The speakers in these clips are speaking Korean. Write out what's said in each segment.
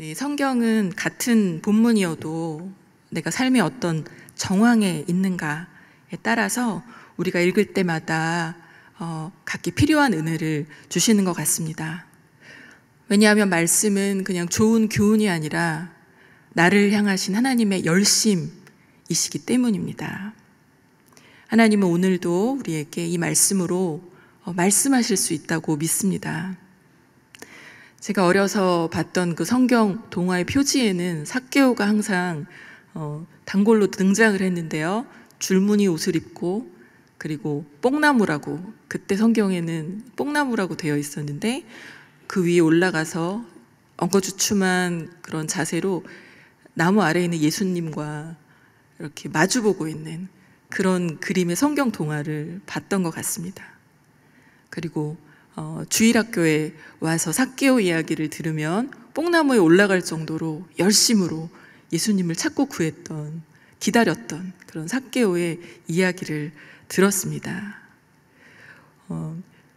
네, 성경은 같은 본문이어도 내가 삶의 어떤 정황에 있는가에 따라서 우리가 읽을 때마다 어, 각기 필요한 은혜를 주시는 것 같습니다. 왜냐하면 말씀은 그냥 좋은 교훈이 아니라 나를 향하신 하나님의 열심이시기 때문입니다. 하나님은 오늘도 우리에게 이 말씀으로 어, 말씀하실 수 있다고 믿습니다. 제가 어려서 봤던 그 성경 동화의 표지에는 사케오가 항상 어, 단골로 등장을 했는데요. 줄무늬 옷을 입고 그리고 뽕나무라고 그때 성경에는 뽕나무라고 되어 있었는데 그 위에 올라가서 엉거주춤한 그런 자세로 나무 아래에 있는 예수님과 이렇게 마주보고 있는 그런 그림의 성경 동화를 봤던 것 같습니다. 그리고 어, 주일학교에 와서 사케오 이야기를 들으면 뽕나무에 올라갈 정도로 열심으로 예수님을 찾고 구했던 기다렸던 그런 사케오의 이야기를 들었습니다. 어,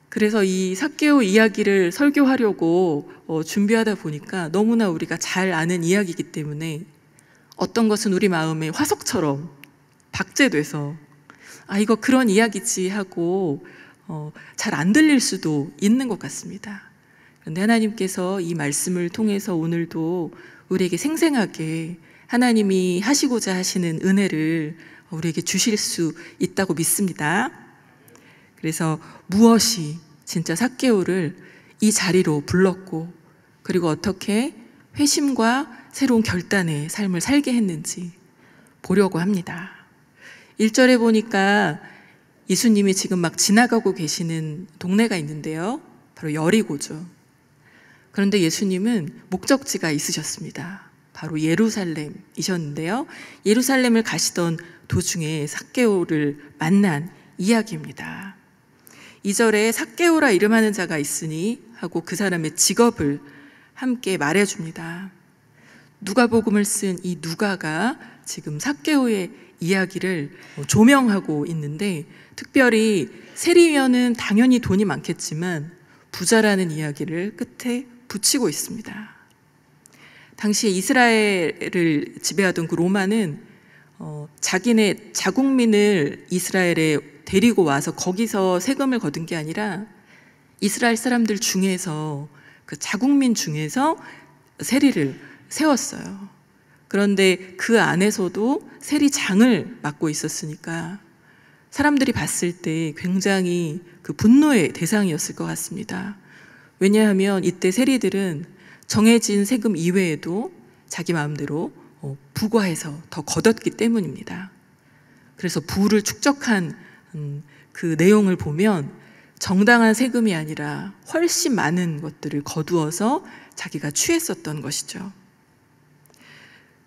그래서 이사케오 이야기를 설교하려고 어, 준비하다 보니까 너무나 우리가 잘 아는 이야기이기 때문에 어떤 것은 우리 마음에 화석처럼 박제돼서 아 이거 그런 이야기지 하고 어, 잘 안 들릴 수도 있는 것 같습니다. 그런데 하나님께서 이 말씀을 통해서 오늘도 우리에게 생생하게 하나님이 하시고자 하시는 은혜를 우리에게 주실 수 있다고 믿습니다. 그래서 무엇이 진짜 삭개오를 이 자리로 불렀고 그리고 어떻게 회심과 새로운 결단의 삶을 살게 했는지 보려고 합니다. 1절에 보니까 예수님이 지금 막 지나가고 계시는 동네가 있는데요. 바로 여리고죠. 그런데 예수님은 목적지가 있으셨습니다. 바로 예루살렘이셨는데요. 예루살렘을 가시던 도중에 삭개오를 만난 이야기입니다. 2절에 삭개오라 이름하는 자가 있으니 하고 그 사람의 직업을 함께 말해줍니다. 누가복음을 쓴 이 누가가 지금 삭개오의 이야기를 조명하고 있는데 특별히 세리면은 당연히 돈이 많겠지만 부자라는 이야기를 끝에 붙이고 있습니다. 당시 이스라엘을 지배하던 그 로마는 어, 자기네 자국민을 이스라엘에 데리고 와서 거기서 세금을 거둔 게 아니라 이스라엘 사람들 중에서 그 자국민 중에서 세리를 세웠어요. 그런데 그 안에서도 세리장을 맡고 있었으니까 사람들이 봤을 때 굉장히 그 분노의 대상이었을 것 같습니다. 왜냐하면 이때 세리들은 정해진 세금 이외에도 자기 마음대로 어, 부과해서 더 걷었기 때문입니다. 그래서 부를 축적한 음, 그 내용을 보면 정당한 세금이 아니라 훨씬 많은 것들을 거두어서 자기가 취했었던 것이죠.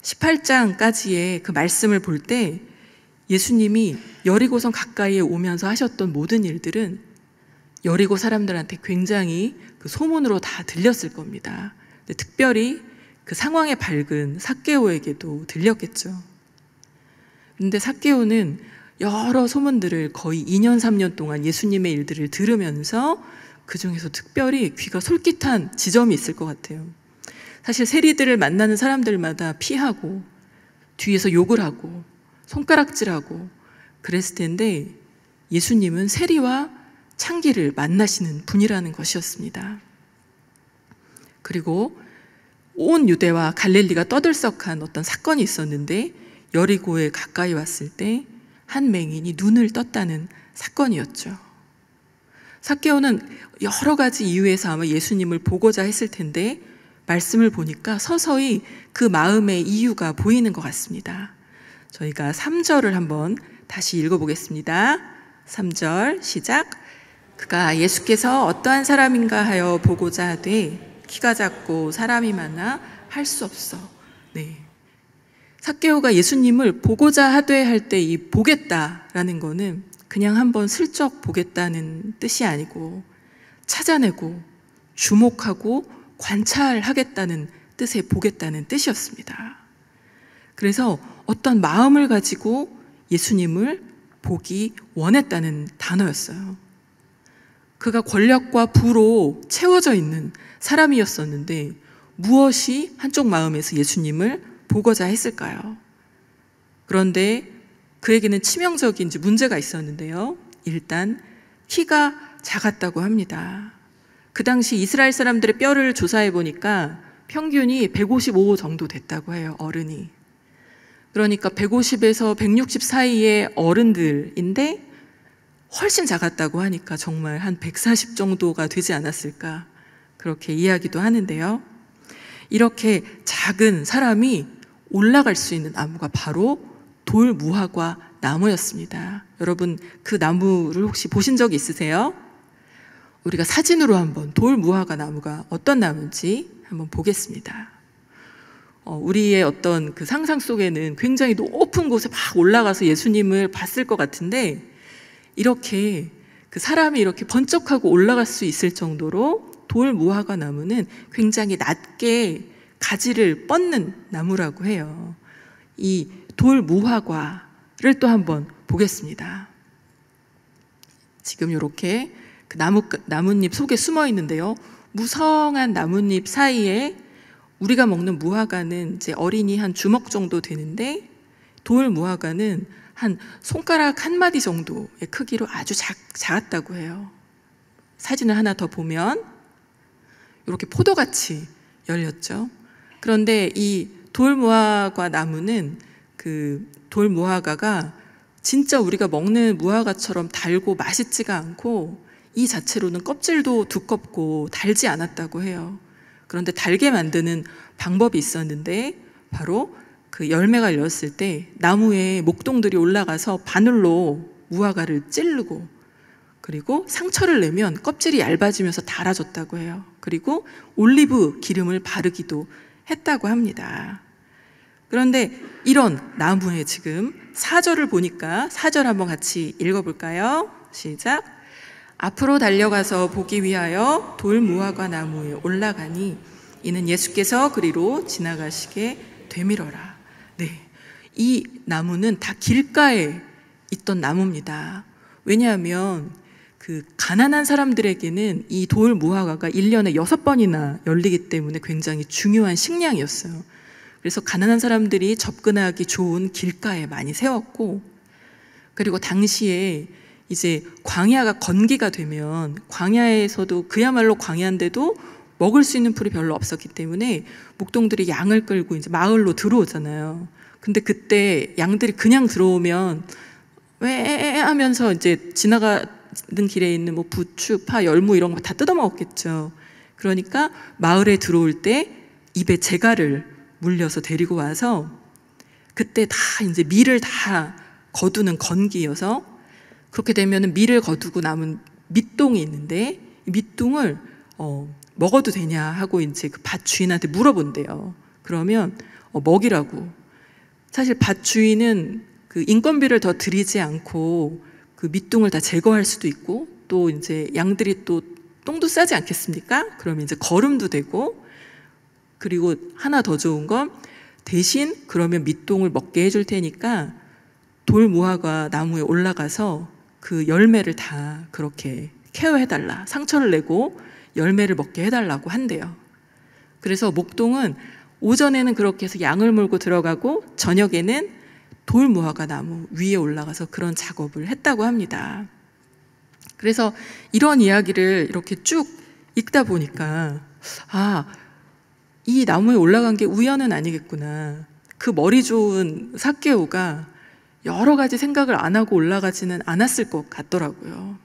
18장까지의 그 말씀을 볼 때 예수님이 여리고성 가까이에 오면서 하셨던 모든 일들은 여리고 사람들한테 굉장히 그 소문으로 다 들렸을 겁니다. 특별히 그 상황에 밝은 사케오에게도 들렸겠죠. 근데 사케오는 여러 소문들을 거의 2년, 3년 동안 예수님의 일들을 들으면서 그 중에서 특별히 귀가 솔깃한 지점이 있을 것 같아요. 사실 세리들을 만나는 사람들마다 피하고 뒤에서 욕을 하고 손가락질하고 그랬을 텐데 예수님은 세리와 창기를 만나시는 분이라는 것이었습니다. 그리고 온 유대와 갈릴리가 떠들썩한 어떤 사건이 있었는데 여리고에 가까이 왔을 때 한 맹인이 눈을 떴다는 사건이었죠. 사케오는 여러 가지 이유에서 아마 예수님을 보고자 했을 텐데 말씀을 보니까 서서히 그 마음의 이유가 보이는 것 같습니다. 저희가 3절을 한번 다시 읽어보겠습니다. 3절 시작. 그가 예수께서 어떠한 사람인가 하여 보고자 하되 키가 작고 사람이 많아 할 수 없어. 네. 사케오가 예수님을 보고자 하되 할 때 이 보겠다라는 거는 그냥 한번 슬쩍 보겠다는 뜻이 아니고 찾아내고 주목하고 관찰하겠다는 뜻에 보겠다는 뜻이었습니다. 그래서 어떤 마음을 가지고 예수님을 보기 원했다는 단어였어요. 그가 권력과 부로 채워져 있는 사람이었었는데 무엇이 한쪽 마음에서 예수님을 보고자 했을까요? 그런데 그에게는 치명적인 문제가 있었는데요. 일단 키가 작았다고 합니다. 그 당시 이스라엘 사람들의 뼈를 조사해 보니까 평균이 155 정도 됐다고 해요, 어른이. 그러니까 150에서 160 사이의 어른들인데 훨씬 작았다고 하니까 정말 한 140 정도가 되지 않았을까 그렇게 이야기도 하는데요. 이렇게 작은 사람이 올라갈 수 있는 나무가 바로 돌무화과 나무였습니다. 여러분 그 나무를 혹시 보신 적 있으세요? 우리가 사진으로 한번 돌 무화과 나무가 어떤 나무인지 한번 보겠습니다. 어, 우리의 어떤 그 상상 속에는 굉장히 높은 곳에 막 올라가서 예수님을 봤을 것 같은데 이렇게 그 사람이 이렇게 번쩍하고 올라갈 수 있을 정도로 돌 무화과 나무는 굉장히 낮게 가지를 뻗는 나무라고 해요. 이돌 무화과를 또 한번 보겠습니다. 지금 이렇게 그 나무, 나뭇잎 속에 숨어 있는데요. 무성한 나뭇잎 사이에 우리가 먹는 무화과는 이제 어린이 한 주먹 정도 되는데 돌 무화과는 한 손가락 한 마디 정도의 크기로 아주 작, 작았다고 해요. 사진을 하나 더 보면 이렇게 포도같이 열렸죠. 그런데 이 돌무화과 나무는 그 돌무화과가 진짜 우리가 먹는 무화과처럼 달고 맛있지가 않고 이 자체로는 껍질도 두껍고 달지 않았다고 해요. 그런데 달게 만드는 방법이 있었는데 바로 그 열매가 열렸을 때 나무에 목동들이 올라가서 바늘로 무화과를 찌르고 그리고 상처를 내면 껍질이 얇아지면서 달아졌다고 해요. 그리고 올리브 기름을 바르기도 했다고 합니다. 그런데 이런 나무에 지금 사절을 보니까 사절 한번 같이 읽어볼까요? 시작. 앞으로 달려가서 보기 위하여 돌무화과 나무에 올라가니 이는 예수께서 그리로 지나가시게 되밀어라. 네. 이 나무는 다 길가에 있던 나무입니다. 왜냐하면 그 가난한 사람들에게는 이 돌무화과가 1년에 6번이나 열리기 때문에 굉장히 중요한 식량이었어요. 그래서 가난한 사람들이 접근하기 좋은 길가에 많이 세웠고 그리고 당시에 이제 광야가 건기가 되면 광야에서도 그야말로 광야인데도 먹을 수 있는 풀이 별로 없었기 때문에 목동들이 양을 끌고 이제 마을로 들어오잖아요. 근데 그때 양들이 그냥 들어오면 왜 하면서 이제 지나가는 길에 있는 뭐 부추, 파, 열무 이런 거 다 뜯어먹었겠죠. 그러니까 마을에 들어올 때 입에 재갈을 물려서 데리고 와서 그때 다 이제 밀을 다 거두는 건기여서 그렇게 되면 밀을 거두고 남은 밑동이 있는데 밑동을 어, 먹어도 되냐 하고 이제 그 밭 주인한테 물어본대요. 그러면 어, 먹이라고. 사실 밭 주인은 그 인건비를 더 들이지 않고 그 밑둥을 다 제거할 수도 있고 또 이제 양들이 또 똥도 싸지 않겠습니까? 그러면 이제 거름도 되고 그리고 하나 더 좋은 건 대신 그러면 밑동을 먹게 해줄 테니까 돌 무화과 나무에 올라가서 그 열매를 다 그렇게 케어해달라. 상처를 내고 열매를 먹게 해달라고 한대요. 그래서 목동은 오전에는 그렇게 해서 양을 몰고 들어가고 저녁에는 돌무화과 나무 위에 올라가서 그런 작업을 했다고 합니다. 그래서 이런 이야기를 이렇게 쭉 읽다 보니까 아, 이 나무에 올라간 게 우연은 아니겠구나. 그 머리 좋은 사케오가 여러 가지 생각을 안 하고 올라가지는 않았을 것 같더라고요.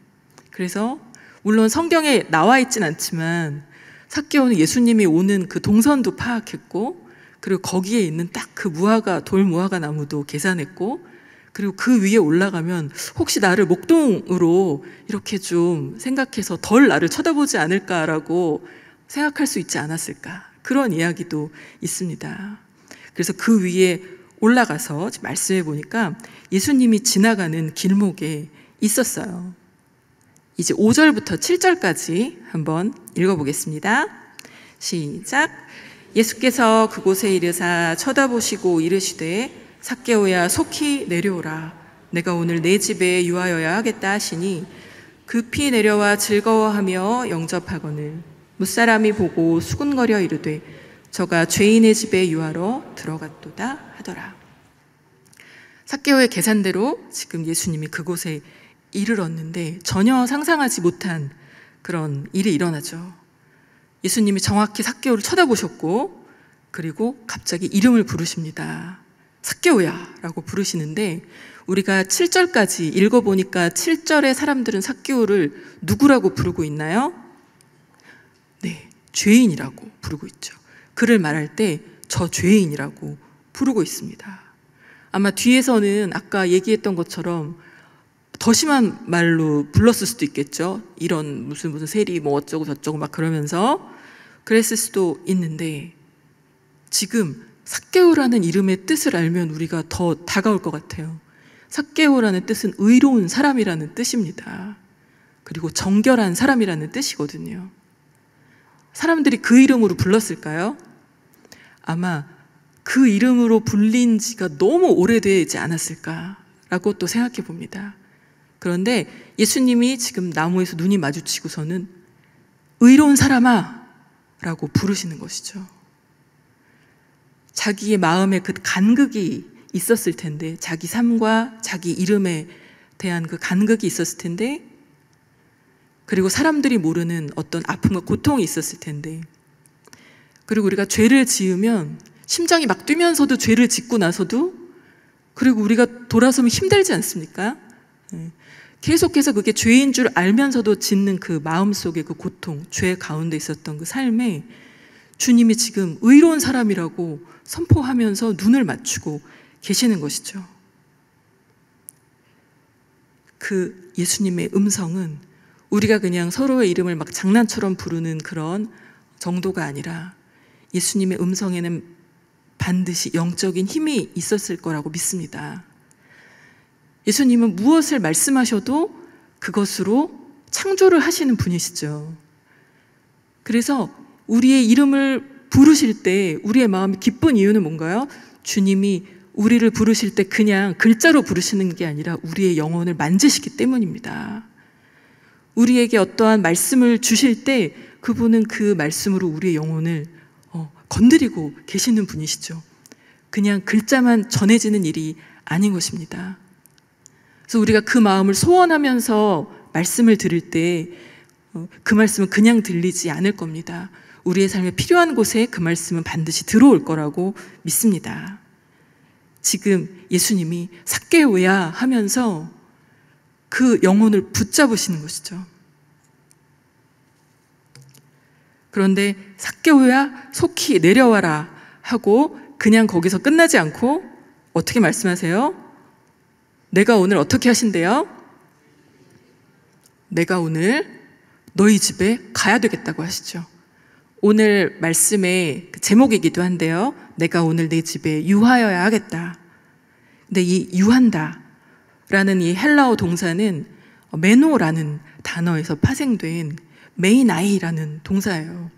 그래서 물론 성경에 나와 있진 않지만 사케오는 예수님이 오는 그 동선도 파악했고 그리고 거기에 있는 딱 그 무화과 돌 무화과 나무도 계산했고 그리고 그 위에 올라가면 혹시 나를 목동으로 이렇게 좀 생각해서 덜 나를 쳐다보지 않을까라고 생각할 수 있지 않았을까 그런 이야기도 있습니다. 그래서 그 위에 올라가서 말씀해 보니까 예수님이 지나가는 길목에 있었어요. 이제 5절부터 7절까지 한번 읽어보겠습니다. 시작. 예수께서 그곳에 이르사 쳐다보시고 이르시되 삭개오야 속히 내려오라. 내가 오늘 내 집에 유하여야 하겠다 하시니 급히 내려와 즐거워하며 영접하거늘. 무사람이 보고 수군거려 이르되 저가 죄인의 집에 유하러 들어갔도다 하더라. 사케오의 계산대로 지금 예수님이 그곳에 이르렀는데 전혀 상상하지 못한 그런 일이 일어나죠. 예수님이 정확히 사케오를 쳐다보셨고 그리고 갑자기 이름을 부르십니다. 사케오야 라고 부르시는데 우리가 7절까지 읽어보니까 7절의 사람들은 사케오를 누구라고 부르고 있나요? 네, 죄인이라고 부르고 있죠. 그를 말할 때 저 죄인이라고 부르고 있습니다. 아마 뒤에서는 아까 얘기했던 것처럼 더 심한 말로 불렀을 수도 있겠죠. 이런 무슨 무슨 세리 뭐 어쩌고 저쩌고 막 그러면서 그랬을 수도 있는데 지금 삭개오라는 이름의 뜻을 알면 우리가 더 다가올 것 같아요. 삭개오라는 뜻은 의로운 사람이라는 뜻입니다. 그리고 정결한 사람이라는 뜻이거든요. 사람들이 그 이름으로 불렀을까요? 아마 그 이름으로 불린 지가 너무 오래되지 않았을까라고 또 생각해 봅니다. 그런데 예수님이 지금 나무에서 눈이 마주치고서는 의로운 사람아! 라고 부르시는 것이죠. 자기의 마음에 그 간극이 있었을 텐데, 자기 삶과 자기 이름에 대한 그 간극이 있었을 텐데, 그리고 사람들이 모르는 어떤 아픔과 고통이 있었을 텐데, 그리고 우리가 죄를 지으면 심장이 막 뛰면서도 죄를 짓고 나서도 그리고 우리가 돌아서면 힘들지 않습니까? 예. 계속해서 그게 죄인 줄 알면서도 짓는 그 마음 속의 그 고통, 죄 가운데 있었던 그 삶에 주님이 지금 의로운 사람이라고 선포하면서 눈을 맞추고 계시는 것이죠. 그 예수님의 음성은 우리가 그냥 서로의 이름을 막 장난처럼 부르는 그런 정도가 아니라 예수님의 음성에는 반드시 영적인 힘이 있었을 거라고 믿습니다. 예수님은 무엇을 말씀하셔도 그것으로 창조를 하시는 분이시죠. 그래서 우리의 이름을 부르실 때 우리의 마음이 기쁜 이유는 뭔가요? 주님이 우리를 부르실 때 그냥 글자로 부르시는 게 아니라 우리의 영혼을 만지시기 때문입니다. 우리에게 어떠한 말씀을 주실 때 그분은 그 말씀으로 우리의 영혼을 건드리고 계시는 분이시죠. 그냥 글자만 전해지는 일이 아닌 것입니다. 그래서 우리가 그 마음을 소원하면서 말씀을 들을 때그 어, 말씀은 그냥 들리지 않을 겁니다. 우리의 삶에 필요한 곳에 그 말씀은 반드시 들어올 거라고 믿습니다. 지금 예수님이 삭개오야 하면서 그 영혼을 붙잡으시는 것이죠. 그런데 삭개오야 속히 내려와라 하고 그냥 거기서 끝나지 않고 어떻게 말씀하세요? 내가 오늘 어떻게 하신대요? 내가 오늘 너희 집에 가야 되겠다고 하시죠. 오늘 말씀의 그 제목이기도 한데요. 내가 오늘 내 집에 유하여야 하겠다. 근데 이 유한다 라는 이 헬라어 동사는 메노라는 단어에서 파생된 메인 아이라는 동사예요.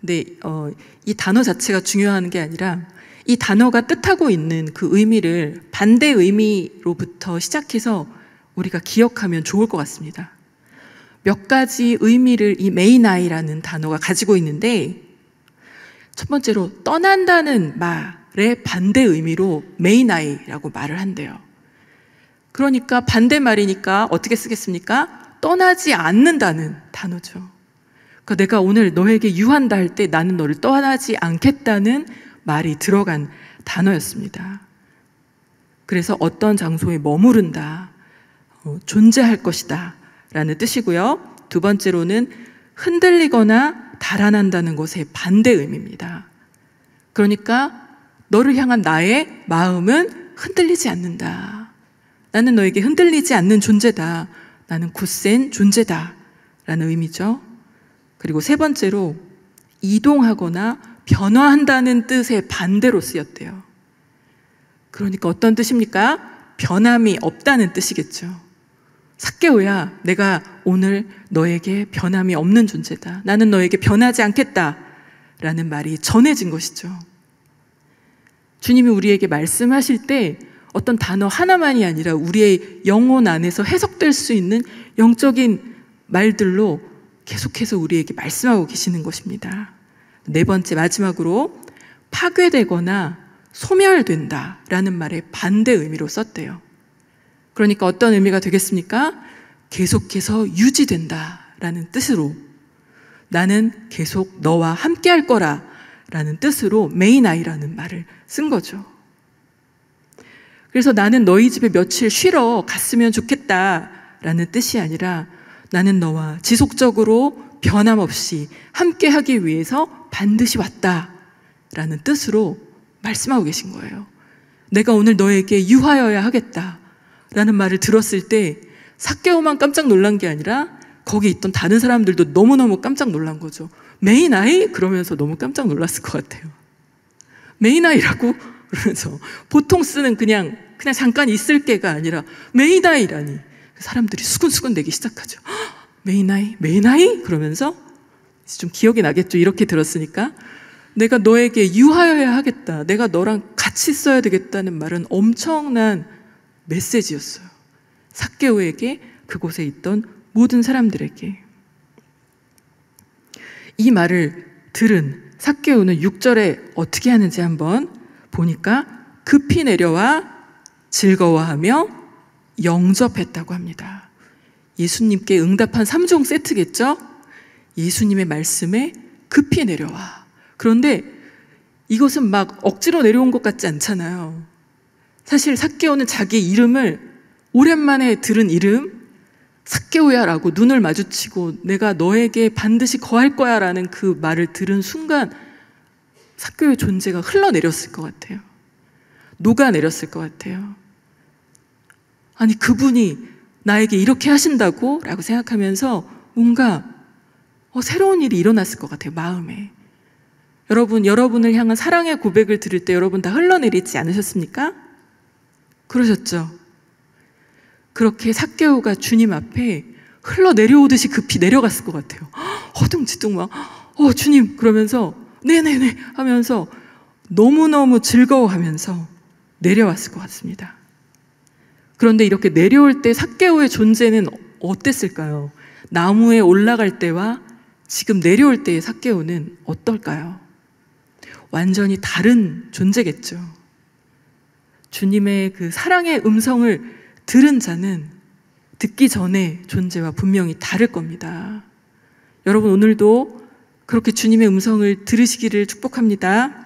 근데 어, 이 단어 자체가 중요한 게 아니라 이 단어가 뜻하고 있는 그 의미를 반대 의미로부터 시작해서 우리가 기억하면 좋을 것 같습니다. 몇 가지 의미를 이메인아이라는 단어가 가지고 있는데 첫 번째로 떠난다는 말의 반대 의미로 메인아이라고 말을 한대요. 그러니까 반대 말이니까 어떻게 쓰겠습니까? 떠나지 않는다는 단어죠. 그러니까 내가 오늘 너에게 유한다 할 때 나는 너를 떠나지 않겠다는 말이 들어간 단어였습니다. 그래서 어떤 장소에 머무른다, 어, 존재할 것이다 라는 뜻이고요. 두 번째로는 흔들리거나 달아난다는 것의 반대 의미입니다. 그러니까 너를 향한 나의 마음은 흔들리지 않는다. 나는 너에게 흔들리지 않는 존재다. 나는 굳센 존재다. 라는 의미죠. 그리고 세 번째로 이동하거나 변화한다는 뜻의 반대로 쓰였대요. 그러니까 어떤 뜻입니까? 변함이 없다는 뜻이겠죠. 삭개오야, 내가 오늘 너에게 변함이 없는 존재다. 나는 너에게 변하지 않겠다. 라는 말이 전해진 것이죠. 주님이 우리에게 말씀하실 때 어떤 단어 하나만이 아니라 우리의 영혼 안에서 해석될 수 있는 영적인 말들로 계속해서 우리에게 말씀하고 계시는 것입니다. 네 번째 마지막으로 파괴되거나 소멸된다라는 말의 반대 의미로 썼대요. 그러니까 어떤 의미가 되겠습니까? 계속해서 유지된다라는 뜻으로 나는 계속 너와 함께 할 거라 라는 뜻으로 메인아이라는 말을 쓴 거죠. 그래서 나는 너희 집에 며칠 쉬러 갔으면 좋겠다 라는 뜻이 아니라 나는 너와 지속적으로 변함없이 함께하기 위해서 반드시 왔다. 라는 뜻으로 말씀하고 계신 거예요. 내가 오늘 너에게 유하여야 하겠다. 라는 말을 들었을 때사케오만 깜짝 놀란 게 아니라 거기 있던 다른 사람들도 너무너무 깜짝 놀란 거죠. 메인 아이? 그러면서 너무 깜짝 놀랐을 것 같아요. 메인 아이라고? 그러면서 보통 쓰는 그냥, 그냥 잠깐 있을 게가 아니라 메인 아이라니. 사람들이 수근수근 내기 시작하죠. 메이나이, 메이나이? 그러면서 좀 기억이 나겠죠. 이렇게 들었으니까. 내가 너에게 유하여야 하겠다. 내가 너랑 같이 써야 되겠다는 말은 엄청난 메시지였어요. 사케오에게 그곳에 있던 모든 사람들에게. 이 말을 들은 사케오는 6절에 어떻게 하는지 한번 보니까 급히 내려와 즐거워하며 영접했다고 합니다. 예수님께 응답한 3종 세트겠죠? 예수님의 말씀에 급히 내려와. 그런데 이것은 막 억지로 내려온 것 같지 않잖아요. 사실 사개오는 자기 이름을 오랜만에 들은 이름 사개오야라고 눈을 마주치고 내가 너에게 반드시 거할 거야라는 그 말을 들은 순간 사개오의 존재가 흘러내렸을 것 같아요. 녹아내렸을 것 같아요. 아니 그분이 나에게 이렇게 하신다고? 라고 생각하면서 뭔가 어, 새로운 일이 일어났을 것 같아요, 마음에. 여러분, 여러분을 향한 사랑의 고백을 들을 때 여러분 다 흘러내리지 않으셨습니까? 그러셨죠? 그렇게 사개오가 주님 앞에 흘러내려오듯이 급히 내려갔을 것 같아요. 허둥지둥 막, 어, 주님! 그러면서, 네네네! 하면서 너무너무 즐거워하면서 내려왔을 것 같습니다. 그런데 이렇게 내려올 때 삭개오의 존재는 어땠을까요? 나무에 올라갈 때와 지금 내려올 때의 삭개오는 어떨까요? 완전히 다른 존재겠죠. 주님의 그 사랑의 음성을 들은 자는 듣기 전에 존재와 분명히 다를 겁니다. 여러분 오늘도 그렇게 주님의 음성을 들으시기를 축복합니다.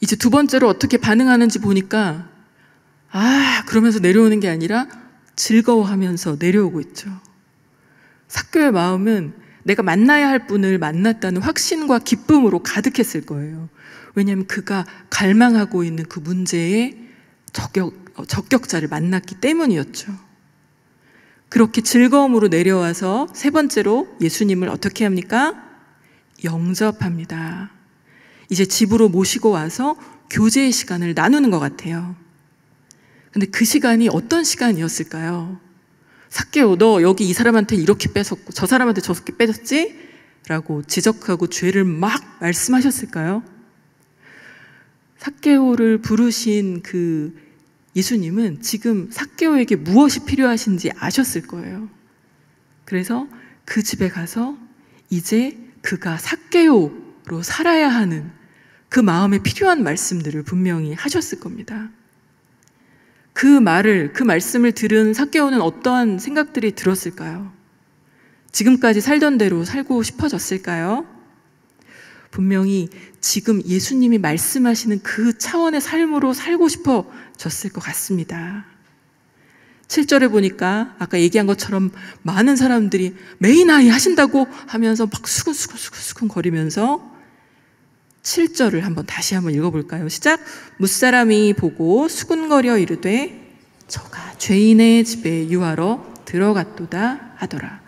이제 두 번째로 어떻게 반응하는지 보니까 아, 그러면서 내려오는 게 아니라 즐거워하면서 내려오고 있죠. 사교의 마음은 내가 만나야 할 분을 만났다는 확신과 기쁨으로 가득했을 거예요. 왜냐하면 그가 갈망하고 있는 그 문제의 적격, 어, 적격자를 만났기 때문이었죠. 그렇게 즐거움으로 내려와서 세 번째로 예수님을 어떻게 합니까? 영접합니다. 이제 집으로 모시고 와서 교제의 시간을 나누는 것 같아요. 근데 그 시간이 어떤 시간이었을까요? 삭개오, 너 여기 이 사람한테 이렇게 뺏었고 저 사람한테 저렇게 뺏었지? 라고 지적하고 죄를 막 말씀하셨을까요? 삭개오를 부르신 그 예수님은 지금 삭개오에게 무엇이 필요하신지 아셨을 거예요. 그래서 그 집에 가서 이제 그가 삭개오로 살아야 하는 그 마음에 필요한 말씀들을 분명히 하셨을 겁니다. 그 말을, 그 말씀을 들은 사개오는 어떠한 생각들이 들었을까요? 지금까지 살던 대로 살고 싶어졌을까요? 분명히 지금 예수님이 말씀하시는 그 차원의 삶으로 살고 싶어졌을 것 같습니다. 7절에 보니까 아까 얘기한 것처럼 많은 사람들이 메인 아이 하신다고 하면서 막 수근수근수근수근 거리면서 7절을 한번 다시 한번 읽어볼까요? 시작. 무사람이 보고 수군거려 이르되 저가 죄인의 집에 유하러 들어갔도다 하더라.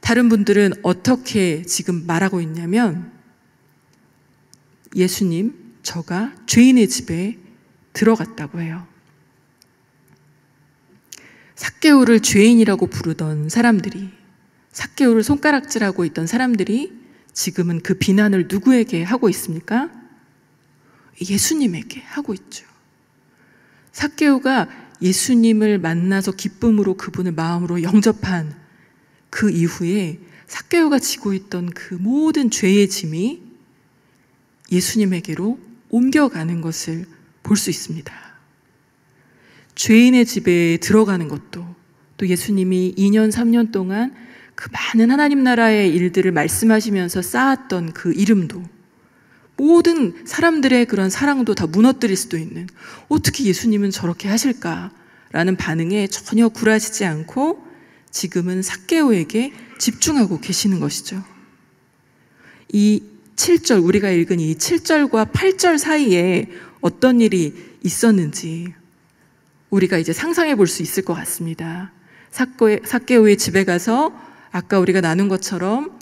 다른 분들은 어떻게 지금 말하고 있냐면 예수님 저가 죄인의 집에 들어갔다고 해요. 사개오를 죄인이라고 부르던 사람들이 사개오를 손가락질하고 있던 사람들이 지금은 그 비난을 누구에게 하고 있습니까? 예수님에게 하고 있죠. 사케오가 예수님을 만나서 기쁨으로 그분을 마음으로 영접한 그 이후에 사케오가 지고 있던 그 모든 죄의 짐이 예수님에게로 옮겨가는 것을 볼 수 있습니다. 죄인의 집에 들어가는 것도 또 예수님이 2년, 3년 동안 그 많은 하나님 나라의 일들을 말씀하시면서 쌓았던 그 이름도 모든 사람들의 그런 사랑도 다 무너뜨릴 수도 있는 어떻게 예수님은 저렇게 하실까라는 반응에 전혀 굴하시지 않고 지금은 사개오에게 집중하고 계시는 것이죠. 이 7절 우리가 읽은 이 7절과 8절 사이에 어떤 일이 있었는지 우리가 이제 상상해 볼 수 있을 것 같습니다. 사개오의 집에 가서 아까 우리가 나눈 것처럼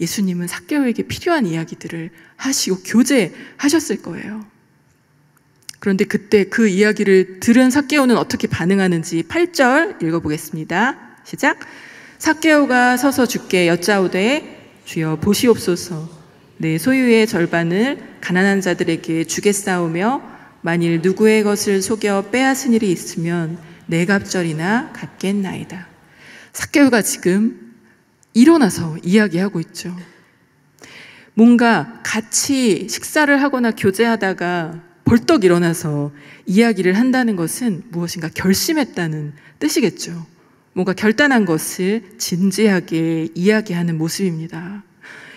예수님은 사개오에게 필요한 이야기들을 하시고 교제하셨을 거예요. 그런데 그때 그 이야기를 들은 사개오는 어떻게 반응하는지 8절 읽어보겠습니다. 시작. 사개오가 서서 주께 여짜오되 주여 보시옵소서 내 소유의 절반을 가난한 자들에게 주겠사오며 만일 누구의 것을 속여 빼앗은 일이 있으면 내 갑절이나 갚겠나이다. 사개오가 지금 일어나서 이야기하고 있죠. 뭔가 같이 식사를 하거나 교제하다가 벌떡 일어나서 이야기를 한다는 것은 무엇인가 결심했다는 뜻이겠죠. 뭔가 결단한 것을 진지하게 이야기하는 모습입니다.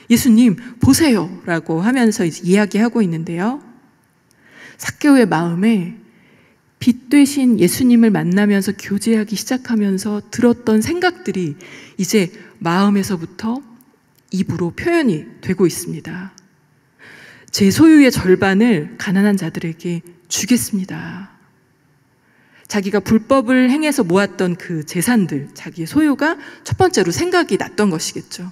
예수님, 보세요! 라고 하면서 이야기하고 있는데요. 사교의 마음에 빛 되신 예수님을 만나면서 교제하기 시작하면서 들었던 생각들이 이제 마음에서부터 입으로 표현이 되고 있습니다. 제 소유의 절반을 가난한 자들에게 주겠습니다. 자기가 불법을 행해서 모았던 그 재산들, 자기의 소유가 첫 번째로 생각이 났던 것이겠죠.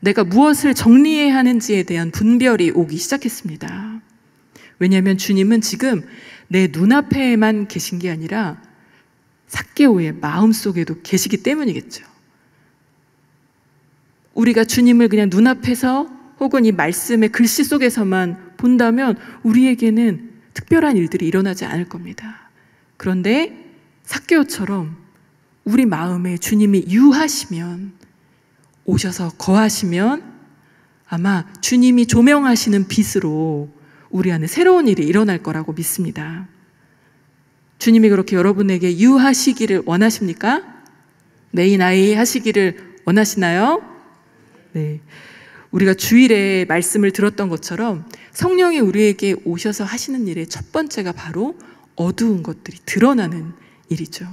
내가 무엇을 정리해야 하는지에 대한 분별이 오기 시작했습니다. 왜냐하면 주님은 지금 내 눈앞에만 계신 게 아니라 사개오의 마음속에도 계시기 때문이겠죠. 우리가 주님을 그냥 눈앞에서 혹은 이 말씀의 글씨 속에서만 본다면 우리에게는 특별한 일들이 일어나지 않을 겁니다. 그런데 사케오처럼 우리 마음에 주님이 유하시면 오셔서 거하시면 아마 주님이 조명하시는 빛으로 우리 안에 새로운 일이 일어날 거라고 믿습니다. 주님이 그렇게 여러분에게 유하시기를 원하십니까? 내인 아이 하시기를 원하시나요? 네. 우리가 주일에 말씀을 들었던 것처럼 성령이 우리에게 오셔서 하시는 일의 첫 번째가 바로 어두운 것들이 드러나는 일이죠.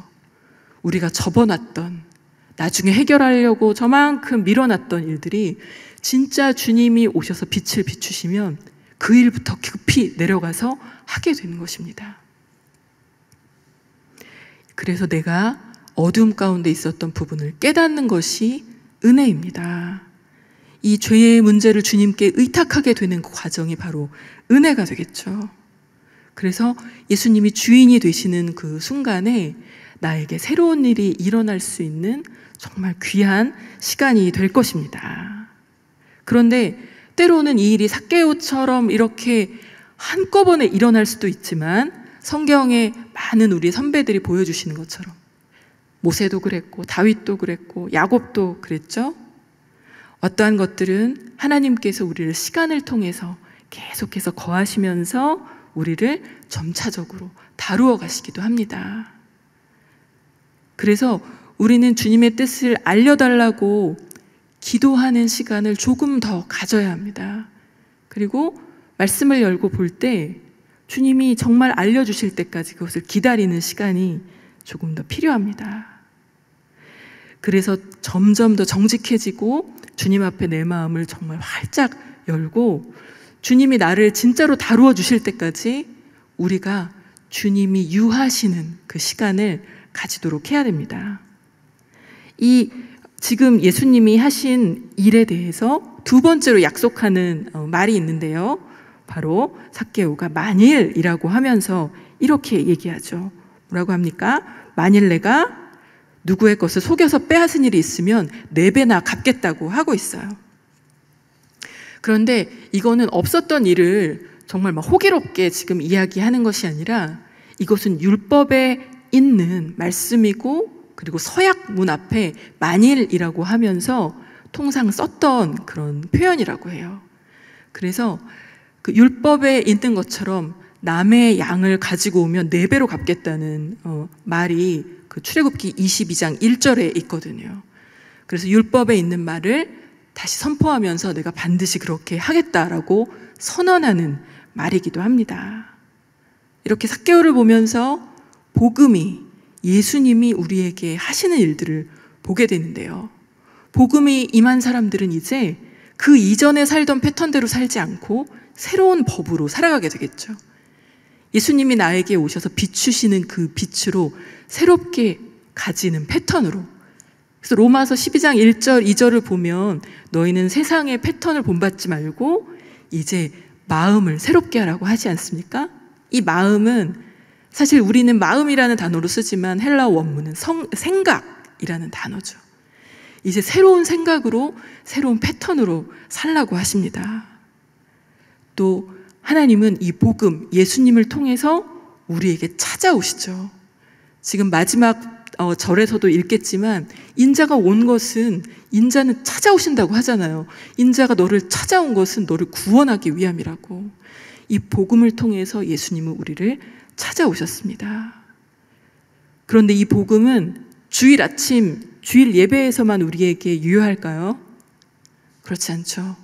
우리가 접어놨던, 나중에 해결하려고 저만큼 밀어놨던 일들이 진짜 주님이 오셔서 빛을 비추시면 그 일부터 급히 내려가서 하게 되는 것입니다. 그래서 내가 어둠 가운데 있었던 부분을 깨닫는 것이 은혜입니다. 이 죄의 문제를 주님께 의탁하게 되는 그 과정이 바로 은혜가 되겠죠. 그래서 예수님이 주인이 되시는 그 순간에 나에게 새로운 일이 일어날 수 있는 정말 귀한 시간이 될 것입니다. 그런데 때로는 이 일이 사개오처럼 이렇게 한꺼번에 일어날 수도 있지만 성경에 많은 우리 선배들이 보여주시는 것처럼 모세도 그랬고 다윗도 그랬고 야곱도 그랬죠. 어떠한 것들은 하나님께서 우리를 시간을 통해서 계속해서 거하시면서 우리를 점차적으로 다루어 가시기도 합니다. 그래서 우리는 주님의 뜻을 알려달라고 기도하는 시간을 조금 더 가져야 합니다. 그리고 말씀을 열고 볼 때 주님이 정말 알려주실 때까지 그것을 기다리는 시간이 조금 더 필요합니다. 그래서 점점 더 정직해지고 주님 앞에 내 마음을 정말 활짝 열고 주님이 나를 진짜로 다루어 주실 때까지 우리가 주님이 유하시는 그 시간을 가지도록 해야 됩니다. 이 지금 예수님이 하신 일에 대해서 두 번째로 약속하는 어, 말이 있는데요. 바로 사케오가 만일이라고 하면서 이렇게 얘기하죠. 뭐라고 합니까? 만일 내가 누구의 것을 속여서 빼앗은 일이 있으면 네 배나 갚겠다고 하고 있어요. 그런데 이거는 없었던 일을 정말 막 호기롭게 지금 이야기하는 것이 아니라 이것은 율법에 있는 말씀이고 그리고 서약문 앞에 만일이라고 하면서 통상 썼던 그런 표현이라고 해요. 그래서 그 율법에 있는 것처럼 남의 양을 가지고 오면 네 배로 갚겠다는 어, 말이 그 출애굽기 22장 1절에 있거든요. 그래서 율법에 있는 말을 다시 선포하면서 내가 반드시 그렇게 하겠다라고 선언하는 말이기도 합니다. 이렇게 사개월를 보면서 복음이 예수님이 우리에게 하시는 일들을 보게 되는데요. 복음이 임한 사람들은 이제 그 이전에 살던 패턴대로 살지 않고 새로운 법으로 살아가게 되겠죠. 예수님이 나에게 오셔서 비추시는 그 빛으로 새롭게 가지는 패턴으로. 그래서 로마서 12장 1절, 2절을 보면 너희는 세상의 패턴을 본받지 말고 이제 마음을 새롭게 하라고 하지 않습니까? 이 마음은 사실 우리는 마음이라는 단어로 쓰지만 헬라 원문은 성, 생각이라는 단어죠. 이제 새로운 생각으로 새로운 패턴으로 살라고 하십니다. 또 하나님은 이 복음, 예수님을 통해서 우리에게 찾아오시죠. 지금 마지막 어, 절에서도 읽겠지만 인자가 온 것은 인자는 찾아오신다고 하잖아요. 인자가 너를 찾아온 것은 너를 구원하기 위함이라고. 이 복음을 통해서 예수님은 우리를 찾아오셨습니다. 그런데 이 복음은 주일 아침, 주일 예배에서만 우리에게 유효할까요? 그렇지 않죠.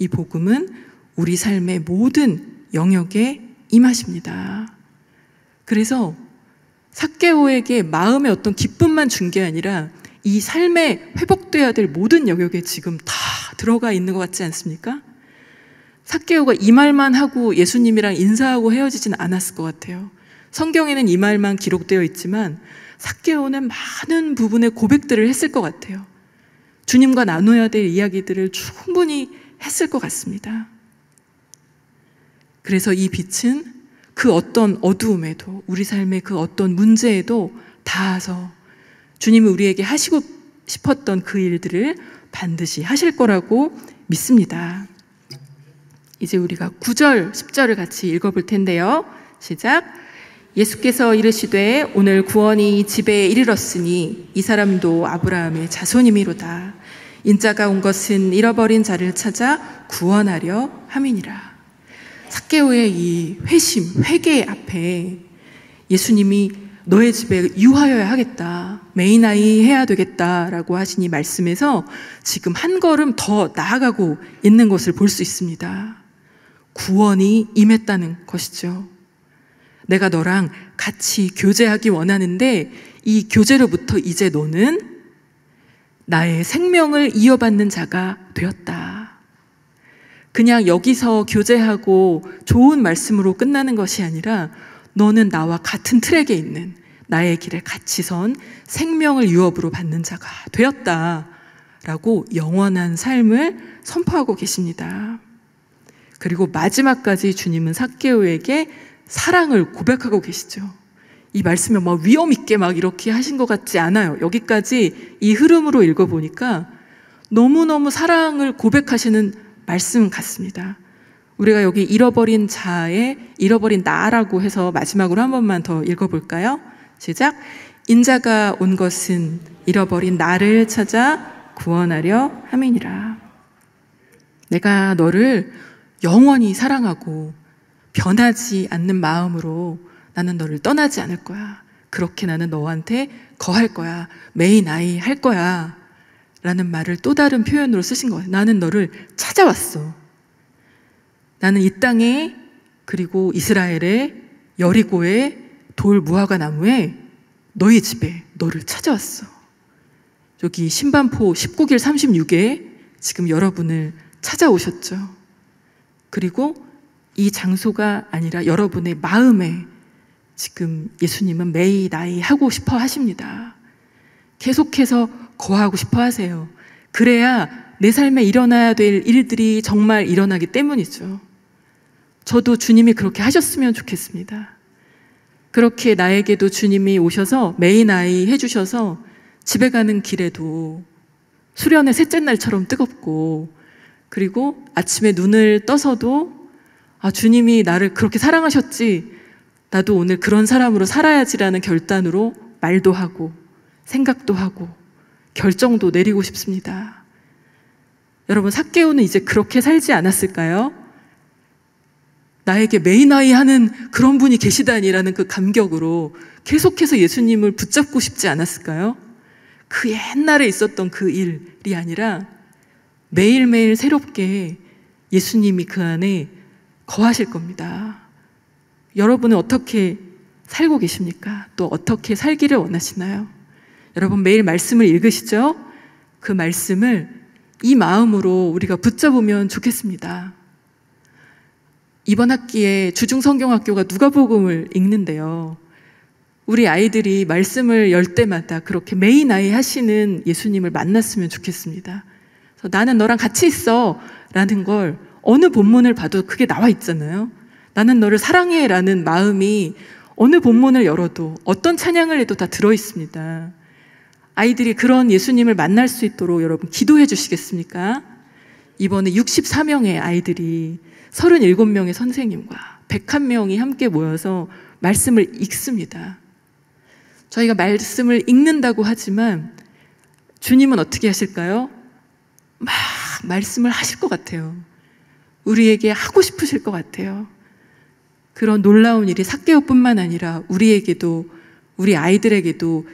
이 복음은 우리 삶의 모든 영역에 임하십니다. 그래서 사케오에게 마음의 어떤 기쁨만 준 게 아니라 이 삶에 회복돼야 될 모든 영역에 지금 다 들어가 있는 것 같지 않습니까? 사케오가 이 말만 하고 예수님이랑 인사하고 헤어지진 않았을 것 같아요. 성경에는 이 말만 기록되어 있지만 사케오는 많은 부분의 고백들을 했을 것 같아요. 주님과 나눠야 될 이야기들을 충분히 했을 것 같습니다. 그래서 이 빛은 그 어떤 어두움에도 우리 삶의 그 어떤 문제에도 닿아서 주님이 우리에게 하시고 싶었던 그 일들을 반드시 하실 거라고 믿습니다. 이제 우리가 9절, 10절을 같이 읽어볼 텐데요. 시작. 예수께서 이르시되 오늘 구원이 집에 이르렀으니 이 사람도 아브라함의 자손이미로다. 인자가 온 것은 잃어버린 자를 찾아 구원하려 함이니라. 사케오의 이 회심, 회개 앞에 예수님이 너의 집에 유하여야 하겠다. 메이나이 해야 되겠다라고 하신 이 말씀에서 지금 한 걸음 더 나아가고 있는 것을 볼 수 있습니다. 구원이 임했다는 것이죠. 내가 너랑 같이 교제하기 원하는데 이 교제로부터 이제 너는 나의 생명을 이어받는 자가 되었다. 그냥 여기서 교제하고 좋은 말씀으로 끝나는 것이 아니라 너는 나와 같은 트랙에 있는 나의 길에 같이 선 생명을 유업으로 받는 자가 되었다. 라고 영원한 삶을 선포하고 계십니다. 그리고 마지막까지 주님은 사케오에게 사랑을 고백하고 계시죠. 이 말씀을 막 뭐 위험 있게 막 이렇게 하신 것 같지 않아요. 여기까지 이 흐름으로 읽어보니까 너무너무 사랑을 고백하시는 말씀 같습니다. 우리가 여기 잃어버린 자의 잃어버린 나라고 해서 마지막으로 한 번만 더 읽어볼까요? 시작. 인자가 온 것은 잃어버린 나를 찾아 구원하려 함이니라. 내가 너를 영원히 사랑하고 변하지 않는 마음으로 나는 너를 떠나지 않을 거야. 그렇게 나는 너한테 거할 거야. 매일 나이 할 거야. 라는 말을 또 다른 표현으로 쓰신 거예요. 나는 너를 찾아왔어. 나는 이 땅에 그리고 이스라엘의 여리고의 돌 무화과 나무에 너희 집에 너를 찾아왔어. 여기 신반포 19길 36에 지금 여러분을 찾아오셨죠. 그리고 이 장소가 아니라 여러분의 마음에 지금 예수님은 매일 나이 하고 싶어 하십니다. 계속해서 거하고 싶어 하세요. 그래야 내 삶에 일어나야 될 일들이 정말 일어나기 때문이죠. 저도 주님이 그렇게 하셨으면 좋겠습니다. 그렇게 나에게도 주님이 오셔서 매인 아이 해주셔서 집에 가는 길에도 수련의 셋째 날처럼 뜨겁고 그리고 아침에 눈을 떠서도 아, 주님이 나를 그렇게 사랑하셨지. 나도 오늘 그런 사람으로 살아야지라는 결단으로 말도 하고 생각도 하고 결정도 내리고 싶습니다. 여러분, 사케오는 이제 그렇게 살지 않았을까요? 나에게 메이나이 하는 그런 분이 계시다니라는 그 감격으로 계속해서 예수님을 붙잡고 싶지 않았을까요? 그 옛날에 있었던 그 일이 아니라 매일매일 새롭게 예수님이 그 안에 거하실 겁니다. 여러분은 어떻게 살고 계십니까? 또 어떻게 살기를 원하시나요? 여러분 매일 말씀을 읽으시죠? 그 말씀을 이 마음으로 우리가 붙잡으면 좋겠습니다. 이번 학기에 주중성경학교가 누가복음을 읽는데요. 우리 아이들이 말씀을 열 때마다 그렇게 매일 아이 하시는 예수님을 만났으면 좋겠습니다. 나는 너랑 같이 있어 라는 걸 어느 본문을 봐도 그게 나와 있잖아요. 나는 너를 사랑해 라는 마음이 어느 본문을 열어도 어떤 찬양을 해도 다 들어 있습니다. 아이들이 그런 예수님을 만날 수 있도록 여러분 기도해 주시겠습니까? 이번에 64명의 아이들이 37명의 선생님과 101명이 함께 모여서 말씀을 읽습니다. 저희가 말씀을 읽는다고 하지만 주님은 어떻게 하실까요? 막 말씀을 하실 것 같아요. 우리에게 하고 싶으실 것 같아요. 그런 놀라운 일이 사개오뿐만 아니라 우리에게도 우리 아이들에게도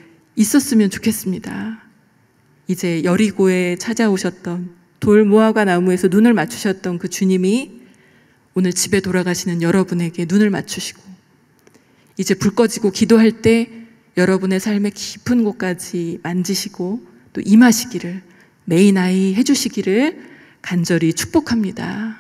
있었으면 좋겠습니다. 이제 여리고에 찾아오셨던 돌 무화과 나무에서 눈을 맞추셨던 그 주님이 오늘 집에 돌아가시는 여러분에게 눈을 맞추시고 이제 불 꺼지고 기도할 때 여러분의 삶의 깊은 곳까지 만지시고 또 임하시기를 매인 아이 해주시기를 간절히 축복합니다.